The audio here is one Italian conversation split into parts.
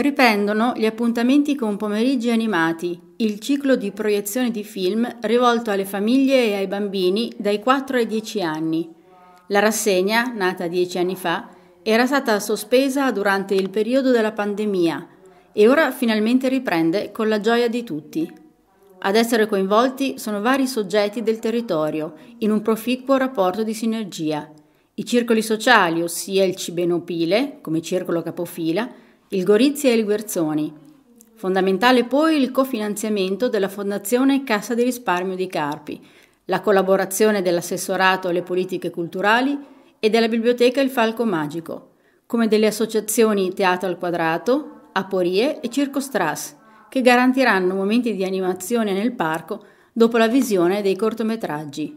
Riprendono gli appuntamenti con pomeriggi animati, il ciclo di proiezione di film rivolto alle famiglie e ai bambini dai 4 ai 10 anni. La rassegna, nata dieci anni fa, era stata sospesa durante il periodo della pandemia e ora finalmente riprende con la gioia di tutti. Ad essere coinvolti sono vari soggetti del territorio, in un proficuo rapporto di sinergia. I circoli sociali, ossia il cibenopile, come circolo capofila, il Gorizia e il Guerzoni. Fondamentale poi il cofinanziamento della Fondazione Cassa di risparmio di Carpi, la collaborazione dell'assessorato alle politiche culturali e della biblioteca Il Falco Magico, come delle associazioni Teatro al Quadrato, Aporie e Circo Strass, che garantiranno momenti di animazione nel parco dopo la visione dei cortometraggi.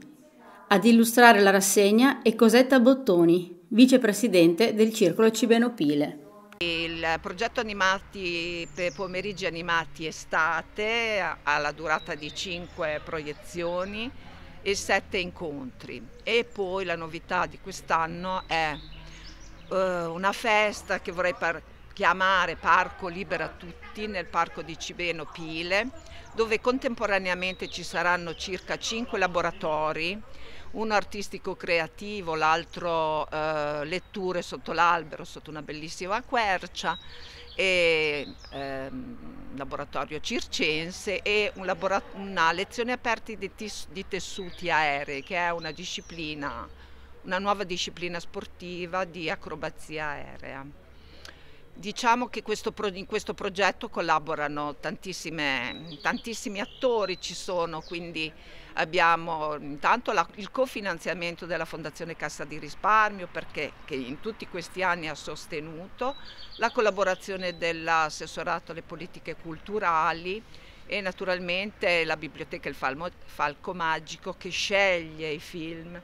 Ad illustrare la rassegna è Cosetta Bottoni, vicepresidente del Circolo Cibenopile. Il progetto Animati per pomeriggi animati estate ha la durata di 5 proiezioni e 7 incontri e poi la novità di quest'anno è uh, una festa che vorrei par chiamare Parco Libera Tutti nel parco di Cibeno Pile dove contemporaneamente ci saranno circa 5 laboratori uno artistico creativo, l'altro eh, letture sotto l'albero, sotto una bellissima quercia e ehm, laboratorio circense e un labora una lezione aperta di, di, tessuti aerei che è una disciplina, una nuova disciplina sportiva di acrobazia aerea. Diciamo che questo pro, in questo progetto collaborano tantissimi attori, ci sono, quindi abbiamo intanto la, il cofinanziamento della Fondazione Cassa di Risparmio perché, che in tutti questi anni ha sostenuto, la collaborazione dell'assessorato alle politiche culturali e naturalmente la biblioteca Il Falco Magico che sceglie i film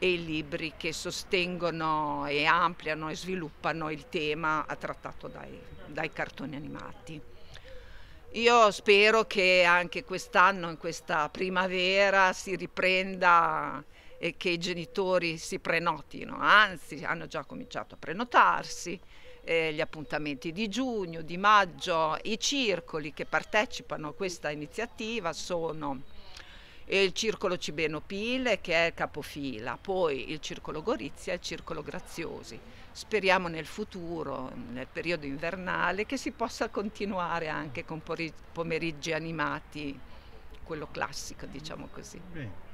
e i libri che sostengono e ampliano e sviluppano il tema trattato dai, dai cartoni animati. Io spero che anche quest'anno, in questa primavera, si riprenda e che i genitori si prenotino, anzi hanno già cominciato a prenotarsi eh, gli appuntamenti di giugno, di maggio, i circoli che partecipano a questa iniziativa sono e il circolo Cibeno Pile che è il capofila, poi il circolo Gorizia e il circolo Graziosi. Speriamo nel futuro, nel periodo invernale, che si possa continuare anche con pomeriggi animati, quello classico diciamo così. Bene.